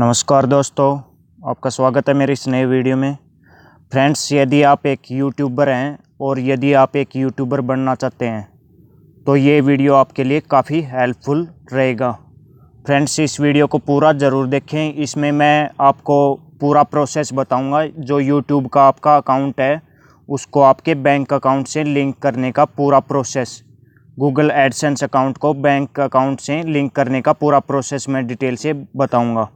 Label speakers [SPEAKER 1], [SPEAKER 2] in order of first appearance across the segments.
[SPEAKER 1] नमस्कार दोस्तों आपका स्वागत है मेरे इस नए वीडियो में फ्रेंड्स यदि आप एक यूट्यूबर हैं और यदि आप एक यूट्यूबर बनना चाहते हैं तो ये वीडियो आपके लिए काफ़ी हेल्पफुल रहेगा फ्रेंड्स इस वीडियो को पूरा ज़रूर देखें इसमें मैं आपको पूरा प्रोसेस बताऊंगा जो यूट्यूब का आपका अकाउंट है उसको आपके बैंक अकाउंट से लिंक करने का पूरा प्रोसेस गूगल एडसेंस अकाउंट को बैंक अकाउंट से लिंक करने का पूरा प्रोसेस मैं डिटेल से बताऊंगा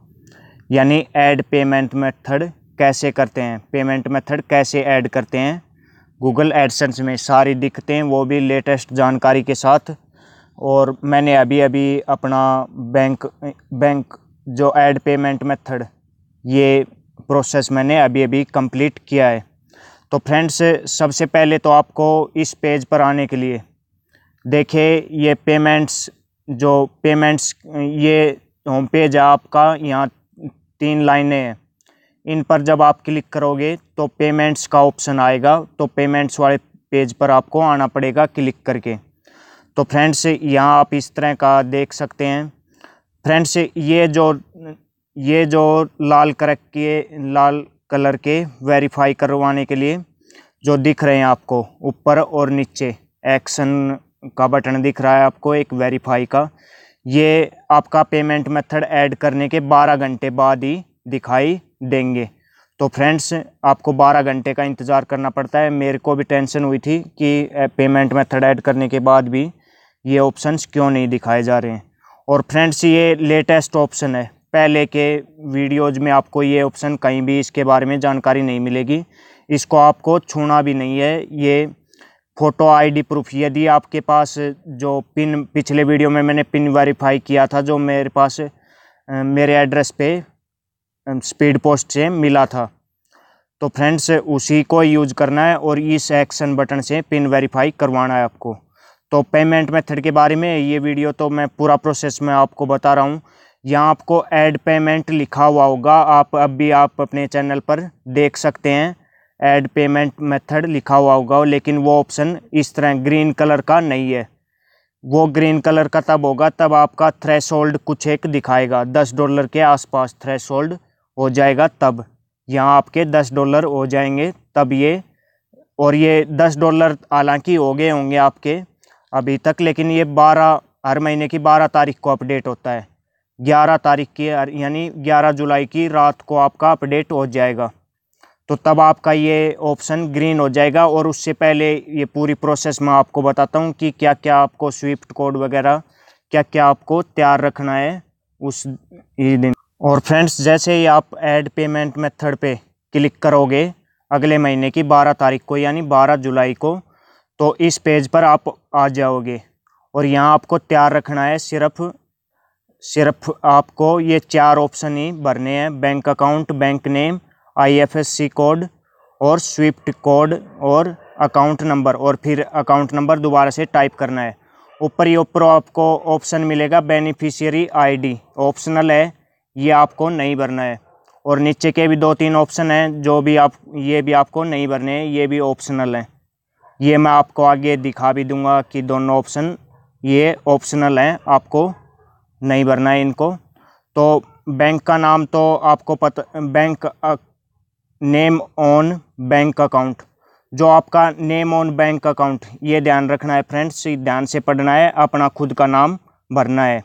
[SPEAKER 1] यानी ऐड पेमेंट मेथड कैसे करते हैं पेमेंट मेथड कैसे ऐड करते हैं गूगल एडसेंस में सारी दिखते हैं वो भी लेटेस्ट जानकारी के साथ और मैंने अभी अभी अपना बैंक बैंक जो ऐड पेमेंट मेथड ये प्रोसेस मैंने अभी अभी कंप्लीट किया है तो फ्रेंड्स सबसे पहले तो आपको इस पेज पर आने के लिए देखे ये पेमेंट्स जो पेमेंट्स ये होम पेज है आपका यहाँ तीन लाइनें हैं इन पर जब आप क्लिक करोगे तो पेमेंट्स का ऑप्शन आएगा तो पेमेंट्स वाले पेज पर आपको आना पड़ेगा क्लिक करके तो फ्रेंड्स यहाँ आप इस तरह का देख सकते हैं फ्रेंड्स ये जो ये जो लाल कलर के लाल कलर के वेरीफाई करवाने के लिए जो दिख रहे हैं आपको ऊपर और नीचे एक्शन का बटन दिख रहा है आपको एक वेरीफाई का ये आपका पेमेंट मेथड ऐड करने के 12 घंटे बाद ही दिखाई देंगे तो फ्रेंड्स आपको 12 घंटे का इंतज़ार करना पड़ता है मेरे को भी टेंशन हुई थी कि पेमेंट मेथड ऐड करने के बाद भी ये ऑप्शंस क्यों नहीं दिखाए जा रहे हैं और फ्रेंड्स ये लेटेस्ट ऑप्शन है पहले के वीडियोज़ में आपको ये ऑप्शन कहीं भी इसके बारे में जानकारी नहीं मिलेगी इसको आपको छूना भी नहीं है ये फ़ोटो आईडी प्रूफ यदि आपके पास जो पिन पिछले वीडियो में मैंने पिन वेरीफाई किया था जो मेरे पास मेरे एड्रेस पे स्पीड पोस्ट से मिला था तो फ्रेंड्स उसी को यूज करना है और इस एक्शन बटन से पिन वेरीफाई करवाना है आपको तो पेमेंट मेथड के बारे में ये वीडियो तो मैं पूरा प्रोसेस में आपको बता रहा हूँ यहाँ आपको एड पेमेंट लिखा हुआ होगा आप अब भी आप अपने चैनल पर देख सकते हैं ऐड पेमेंट मेथड लिखा हुआ होगा लेकिन वो ऑप्शन इस तरह ग्रीन कलर का नहीं है वो ग्रीन कलर का तब होगा तब आपका थ्रेश कुछ एक दिखाएगा दस डॉलर के आसपास थ्रेश हो जाएगा तब यहाँ आपके दस डॉलर हो जाएंगे तब ये और ये दस डॉलर हालांकि हो गए होंगे आपके अभी तक लेकिन ये बारह हर महीने की बारह तारीख को अपडेट होता है ग्यारह तारीख की यानी ग्यारह जुलाई की रात को आपका अपडेट हो जाएगा तो तब आपका ये ऑप्शन ग्रीन हो जाएगा और उससे पहले ये पूरी प्रोसेस मैं आपको बताता हूँ कि क्या क्या आपको स्विफ्ट कोड वगैरह क्या क्या आपको तैयार रखना है उस दिन और फ्रेंड्स जैसे ही आप ऐड पेमेंट मेथड पे क्लिक करोगे अगले महीने की 12 तारीख को यानी 12 जुलाई को तो इस पेज पर आप आ जाओगे और यहाँ आपको तैयार रखना है सिर्फ सिर्फ आपको ये चार ऑप्शन ही भरने हैं bank account bank name IFSC code और स्विफ्ट कोड और अकाउंट नंबर और फिर अकाउंट नंबर दोबारा से टाइप करना है ऊपर ही ऊपर आपको ऑप्शन मिलेगा बेनिफिशियरी आईडी ऑप्शनल है ये आपको नहीं भरना है और नीचे के भी दो तीन ऑप्शन हैं जो भी आप ये भी आपको नहीं भरने हैं ये भी ऑप्शनल हैं ये मैं आपको आगे दिखा भी दूंगा कि दोनों ऑप्शन ये ऑप्शनल हैं आपको नहीं भरना है इनको तो बैंक का नाम तो आपको पता bank name on bank account जो आपका नेम ऑन बैंक अकाउंट ये ध्यान रखना है फ्रेंड्स ध्यान से पढ़ना है अपना खुद का नाम भरना है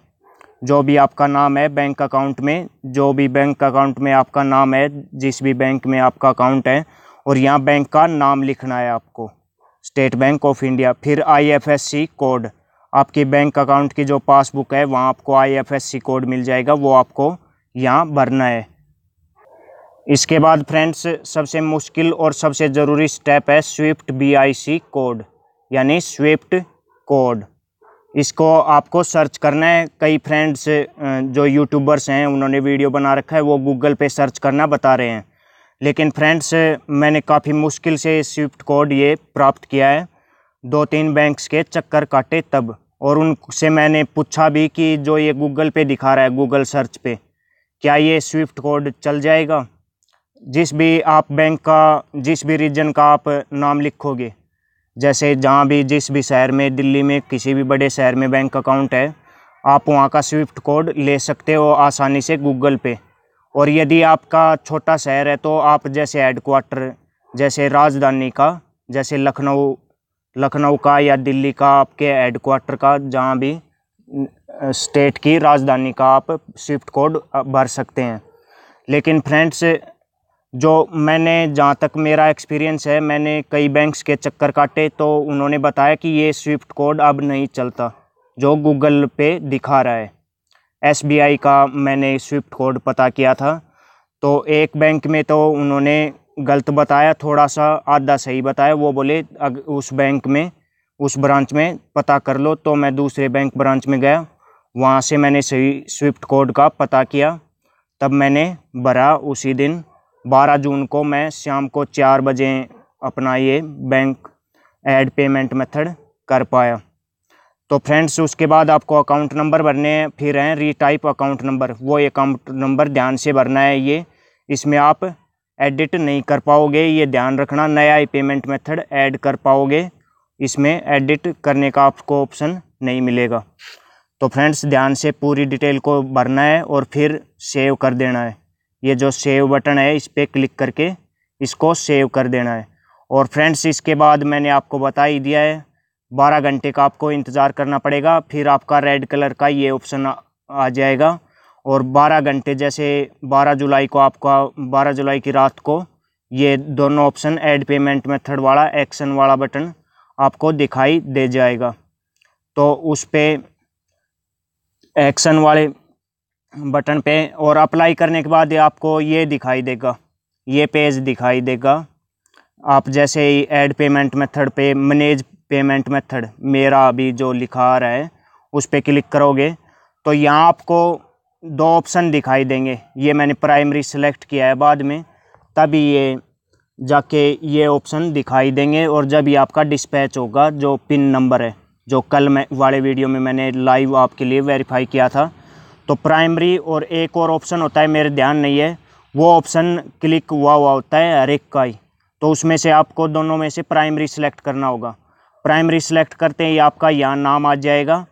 [SPEAKER 1] जो भी आपका नाम है बैंक अकाउंट में जो भी बैंक अकाउंट में आपका नाम है जिस भी बैंक में आपका अकाउंट है और यहाँ बैंक का नाम लिखना है आपको स्टेट बैंक ऑफ इंडिया फिर आईएफएससी कोड आपके बैंक अकाउंट की जो पासबुक है वहाँ आपको आईएफएससी कोड मिल जाएगा वो आपको यहाँ भरना है इसके बाद फ्रेंड्स सबसे मुश्किल और सबसे ज़रूरी स्टेप है स्विफ्ट बीआईसी कोड यानी स्विफ्ट कोड इसको आपको सर्च करना है कई फ्रेंड्स जो यूट्यूबर्स हैं उन्होंने वीडियो बना रखा है वो गूगल पे सर्च करना बता रहे हैं लेकिन फ्रेंड्स मैंने काफ़ी मुश्किल से स्विफ्ट कोड ये प्राप्त किया है दो तीन बैंक्स के चक्कर काटे तब और उनसे मैंने पूछा भी कि जो ये गूगल पे दिखा रहा है गूगल सर्च पे क्या ये स्विफ्ट कोड चल जाएगा जिस भी आप बैंक का जिस भी रीजन का आप नाम लिखोगे जैसे जहाँ भी जिस भी शहर में दिल्ली में किसी भी बड़े शहर में बैंक अकाउंट है आप वहाँ का स्विफ्ट कोड ले सकते हो आसानी से गूगल पे और यदि आपका छोटा शहर है तो आप जैसे हेडक्वार्टर जैसे राजधानी का जैसे लखनऊ लखनऊ का या दिल्ली का आपके हेडक्वार्टर का जहाँ भी स्टेट की राजधानी का आप स्विफ्ट कोड भर सकते हैं लेकिन फ्रेंड्स जो मैंने जहाँ तक मेरा एक्सपीरियंस है मैंने कई बैंक्स के चक्कर काटे तो उन्होंने बताया कि ये स्विफ्ट कोड अब नहीं चलता जो गूगल पे दिखा रहा है एसबीआई का मैंने स्विफ्ट कोड पता किया था तो एक बैंक में तो उन्होंने गलत बताया थोड़ा सा आधा सही बताया वो बोले अग उस बैंक में उस ब्रांच में पता कर लो तो मैं दूसरे बैंक ब्रांच में गया वहाँ से मैंने सही स्विफ्ट कोड का पता किया तब मैंने भरा उसी दिन बारह जून को मैं शाम को चार बजे अपना ये बैंक ऐड पेमेंट मेथड कर पाया तो फ्रेंड्स उसके बाद आपको अकाउंट नंबर भरने हैं फिर हैं रीटाइप अकाउंट नंबर वो अकाउंट नंबर ध्यान से भरना है ये इसमें आप एडिट नहीं कर पाओगे ये ध्यान रखना नया ही पेमेंट मेथड ऐड कर पाओगे इसमें एडिट करने का आपको ऑप्शन नहीं मिलेगा तो फ्रेंड्स ध्यान से पूरी डिटेल को भरना है और फिर सेव कर देना है ये जो सेव बटन है इस पर क्लिक करके इसको सेव कर देना है और फ्रेंड्स इसके बाद मैंने आपको बता ही दिया है बारह घंटे का आपको इंतज़ार करना पड़ेगा फिर आपका रेड कलर का ये ऑप्शन आ जाएगा और बारह घंटे जैसे बारह जुलाई को आपका बारह जुलाई की रात को ये दोनों ऑप्शन ऐड पेमेंट मेथड वाला एक्शन वाला बटन आपको दिखाई दे जाएगा तो उस पर एक्शन वाले बटन पे और अप्लाई करने के बाद आपको ये दिखाई देगा ये पेज दिखाई देगा आप जैसे ही ऐड पेमेंट मेथड पे मैनेज पेमेंट मेथड मेरा अभी जो लिखा आ रहा है उस पर क्लिक करोगे तो यहाँ आपको दो ऑप्शन दिखाई देंगे ये मैंने प्राइमरी सेलेक्ट किया है बाद में तभी ये जाके ये ऑप्शन दिखाई देंगे और जब ये आपका डिस्पैच होगा जो पिन नंबर है जो कल मैं वाले वीडियो में मैंने लाइव आपके लिए वेरीफाई किया था तो प्राइमरी और एक और ऑप्शन होता है मेरे ध्यान नहीं है वो ऑप्शन क्लिक हुआ हुआ होता है हर एक का ही तो उसमें से आपको दोनों में से प्राइमरी सिलेक्ट करना होगा प्राइमरी सिलेक्ट करते ही आपका यहाँ नाम आ जाएगा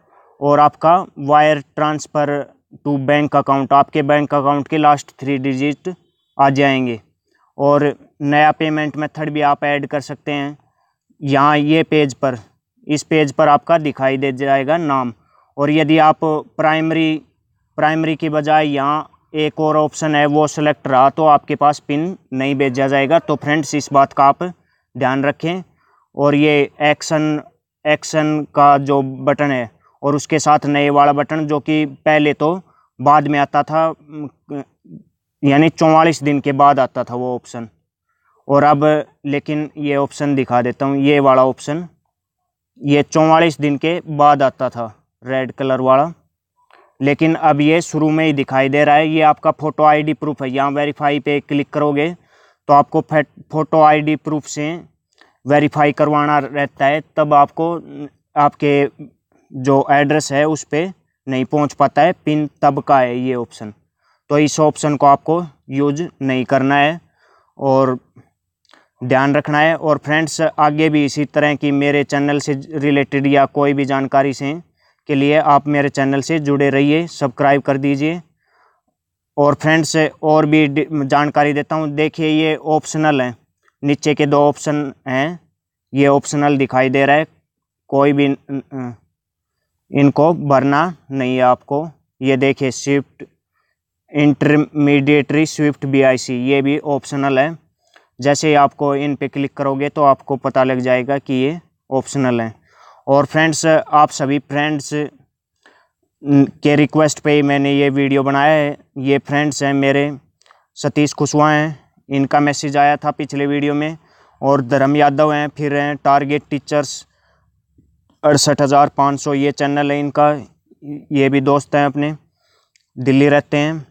[SPEAKER 1] और आपका wire transfer to bank account आपके बैंक अकाउंट के लास्ट थ्री डिजिट आ जाएंगे और नया पेमेंट मेथड भी आप ऐड कर सकते हैं यहाँ ये पेज पर इस पेज पर आपका दिखाई दे जाएगा नाम और यदि आप प्राइमरी प्राइमरी की बजाय यहाँ एक और ऑप्शन है वो सेलेक्ट रहा तो आपके पास पिन नहीं भेजा जाएगा तो फ्रेंड्स इस बात का आप ध्यान रखें और ये एक्शन एक्शन का जो बटन है और उसके साथ नए वाला बटन जो कि पहले तो बाद में आता था यानी चौवालीस दिन के बाद आता था वो ऑप्शन और अब लेकिन ये ऑप्शन दिखा देता हूँ ये वाला ऑप्शन ये चौवालीस दिन के बाद आता था रेड कलर वाला लेकिन अब ये शुरू में ही दिखाई दे रहा है ये आपका फ़ोटो आईडी प्रूफ है यहाँ वेरीफाई पे क्लिक करोगे तो आपको फ़ोटो आईडी प्रूफ से वेरीफाई करवाना रहता है तब आपको आपके जो एड्रेस है उस पर नहीं पहुँच पाता है पिन तब का है ये ऑप्शन तो इस ऑप्शन को आपको यूज नहीं करना है और ध्यान रखना है और फ्रेंड्स आगे भी इसी तरह की मेरे चैनल से रिलेटेड या कोई भी जानकारी से के लिए आप मेरे चैनल से जुड़े रहिए सब्सक्राइब कर दीजिए और फ्रेंड्स और भी जानकारी देता हूँ देखिए ये ऑप्शनल है नीचे के दो ऑप्शन हैं ये ऑप्शनल दिखाई दे रहा है कोई भी इनको भरना नहीं है आपको ये देखिए स्विफ्ट इंटरमीडिएटरी स्विफ्ट बीआईसी ये भी ऑप्शनल है जैसे ही आपको इन पे क्लिक करोगे तो आपको पता लग जाएगा कि ये ऑप्शनल है और फ्रेंड्स आप सभी फ्रेंड्स के रिक्वेस्ट पे मैंने ये वीडियो बनाया है ये फ्रेंड्स हैं मेरे सतीश कुशवाहा हैं इनका मैसेज आया था पिछले वीडियो में और धर्म यादव हैं फिर हैं टारगेट टीचर्स अड़सठ हज़ार पाँच सौ ये चैनल है इनका ये भी दोस्त हैं अपने दिल्ली रहते हैं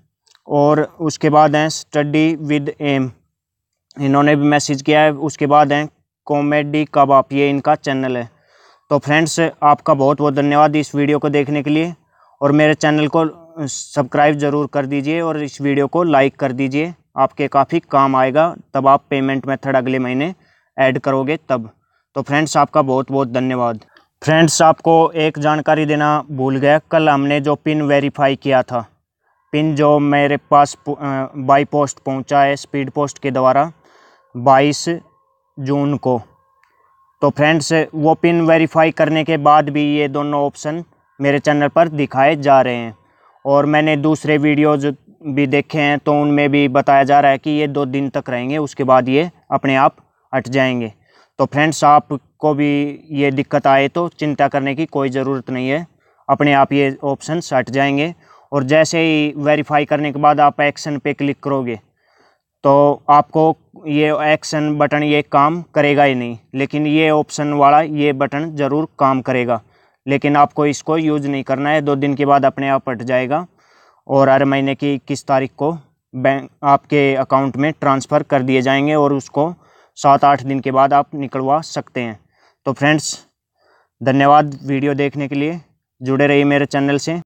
[SPEAKER 1] और उसके बाद हैं स्टडी विद एम इन्होंने भी मैसेज किया है उसके बाद हैं कॉमेडी कबाब ये इनका चैनल है तो फ्रेंड्स आपका बहुत बहुत धन्यवाद इस वीडियो को देखने के लिए और मेरे चैनल को सब्सक्राइब ज़रूर कर दीजिए और इस वीडियो को लाइक कर दीजिए आपके काफ़ी काम आएगा तब आप पेमेंट मेथड अगले महीने ऐड करोगे तब तो फ्रेंड्स आपका बहुत बहुत धन्यवाद फ्रेंड्स आपको एक जानकारी देना भूल गया कल हमने जो पिन वेरीफाई किया था पिन जो मेरे पास बाई पोस्ट पहुँचा है स्पीड पोस्ट के द्वारा 22 जून को तो फ्रेंड्स वो पिन वेरीफाई करने के बाद भी ये दोनों ऑप्शन मेरे चैनल पर दिखाए जा रहे हैं और मैंने दूसरे वीडियोज भी देखे हैं तो उनमें भी बताया जा रहा है कि ये दो दिन तक रहेंगे उसके बाद ये अपने आप हट जाएंगे तो फ्रेंड्स आपको भी ये दिक्कत आए तो चिंता करने की कोई ज़रूरत नहीं है अपने आप ये ऑप्शन हट जाएंगे और जैसे ही वेरीफाई करने के बाद आप एक्शन पे क्लिक करोगे तो आपको ये एक्शन बटन ये काम करेगा ही नहीं लेकिन ये ऑप्शन वाला ये बटन ज़रूर काम करेगा लेकिन आपको इसको यूज नहीं करना है दो दिन के बाद अपने आप हट जाएगा और हर महीने की इक्कीस तारीख को बैंक आपके अकाउंट में ट्रांसफ़र कर दिए जाएंगे और उसको सात आठ दिन के बाद आप निकलवा सकते हैं तो फ्रेंड्स धन्यवाद वीडियो देखने के लिए जुड़े रहिए मेरे चैनल से